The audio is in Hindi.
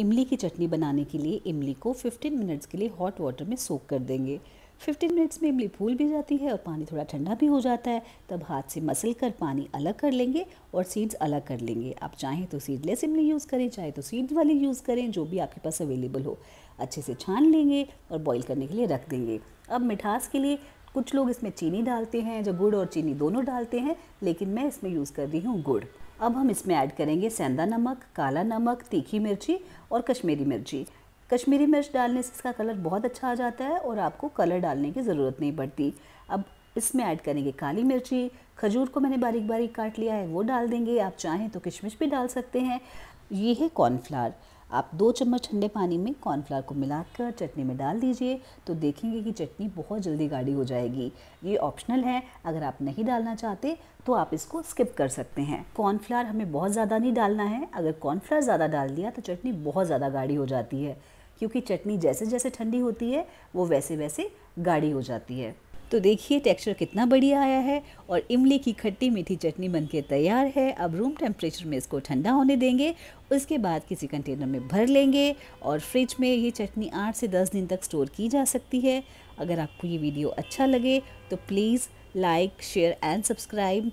इमली की चटनी बनाने के लिए इमली को 15 मिनट्स के लिए हॉट वाटर में सोख कर देंगे 15 मिनट्स में इमली फूल भी जाती है और पानी थोड़ा ठंडा भी हो जाता है तब हाथ से मसल कर पानी अलग कर लेंगे और सीड्स अलग कर लेंगे आप चाहें तो सीडलेस इमली यूज़ करें चाहे तो सीड वाली यूज़ करें जो भी आपके पास अवेलेबल हो अच्छे से छान लेंगे और बॉईल करने के लिए रख देंगे अब मिठास के लिए कुछ लोग इसमें चीनी डालते हैं जो गुड़ और चीनी दोनों डालते हैं लेकिन मैं इसमें यूज़ कर रही हूँ गुड़ अब हम इसमें ऐड करेंगे सेंधा नमक काला नमक तीखी मिर्ची और कश्मीरी मिर्ची कश्मीरी मिर्च डालने से इसका कलर बहुत अच्छा आ जाता है और आपको कलर डालने की ज़रूरत नहीं पड़ती अब इसमें ऐड करेंगे काली मिर्ची खजूर को मैंने बारीक बारीक काट लिया है वो डाल देंगे आप चाहें तो किशमिश भी डाल सकते हैं ये है कॉर्नफ्लावर आप दो चम्मच ठंडे पानी में कॉर्नफ्लावर को मिलाकर चटनी में डाल दीजिए तो देखेंगे कि चटनी बहुत जल्दी गाढ़ी हो जाएगी ये ऑप्शनल है अगर आप नहीं डालना चाहते तो आप इसको स्किप कर सकते हैं कॉर्नफ्लावर हमें बहुत ज़्यादा नहीं डालना है अगर कॉर्नफ्लावर ज़्यादा डाल दिया तो चटनी बहुत ज़्यादा गाढ़ी हो जाती है क्योंकि चटनी जैसे जैसे ठंडी होती है वो वैसे वैसे गाढ़ी हो जाती है तो देखिए टेक्सचर कितना बढ़िया आया है और इमली की खट्टी मीठी चटनी बनके तैयार है अब रूम टेम्परेचर में इसको ठंडा होने देंगे उसके बाद किसी कंटेनर में भर लेंगे और फ्रिज में ये चटनी आठ से दस दिन तक स्टोर की जा सकती है अगर आपको ये वीडियो अच्छा लगे तो please like share and subscribe